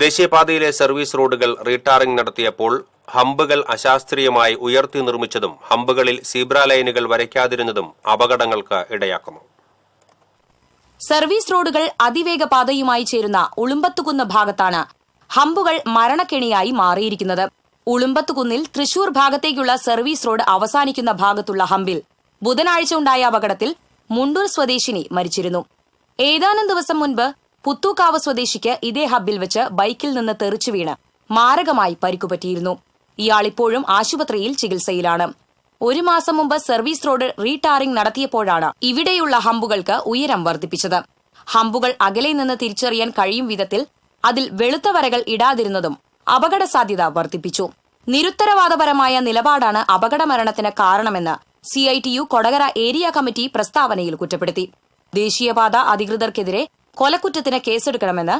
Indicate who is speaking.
Speaker 1: ദേശീയപാതയിലെ സർവീസ് റോഡുകൾ റീടാറിംഗ് നടത്തിയപ്പോൾ ഹമ്പുകൾ അശാസ്ത്രീയമായി ഉയർത്തി നിർമ്മിച്ചതും ഹമ്പുകളിൽ സീബ്ര ലൈനുകൾ വരയ്ക്കാതിരുന്നതും അപകടങ്ങൾക്ക് ഇടയാക്കുന്നു
Speaker 2: സർവീസ് റോഡുകൾ അതിവേഗ പാതയുമായി ചേരുന്ന ഉളുമ്പത്തുകുന്ന് ഭാഗത്താണ് ഹമ്പുകൾ മരണക്കെണിയായി മാറിയിരിക്കുന്നത് ഉളുമ്പത്തുകുന്നിൽ തൃശൂർ ഭാഗത്തേക്കുള്ള സർവീസ് റോഡ് അവസാനിക്കുന്ന ഭാഗത്തുള്ള ഹമ്പിൽ ബുധനാഴ്ച ഉണ്ടായ അപകടത്തിൽ മുണ്ടൂർ സ്വദേശിനി മരിച്ചിരുന്നു ഏതാനും ദിവസം മുൻപ് പുത്തൂക്കാവ് സ്വദേശിക്ക് ഇതേ ഹബ്ബിൽ വെച്ച് ബൈക്കിൽ നിന്ന് തെറിച്ചു വീണ് മാരകമായി പരിക്കുപറ്റിയിരുന്നു ഇയാളിപ്പോഴും ആശുപത്രിയിൽ ചികിത്സയിലാണ് ഒരു മാസം മുമ്പ് സർവീസ് റോഡ് റീടാറിംഗ് നടത്തിയപ്പോഴാണ് ഇവിടെയുള്ള ഹമ്പുകൾക്ക് ഉയരം വർദ്ധിപ്പിച്ചത് ഹമ്പുകൾ അകലെ നിന്ന് തിരിച്ചറിയാൻ കഴിയും വിധത്തിൽ അതിൽ വെളുത്ത വരകൾ ഇടാതിരുന്നതും അപകട സാധ്യത വർദ്ധിപ്പിച്ചു നിരുത്തരവാദപരമായ നിലപാടാണ് അപകടമരണത്തിന് കാരണമെന്ന് C I T U Kodakara area committee
Speaker 3: പ്രസ്താവനയിൽ കുറ്റപ്പെടുത്തി ദേശീയപാത അധികൃതർക്കെതിരെ കൊലക്കുറ്റത്തിന് കേസെടുക്കണമെന്ന്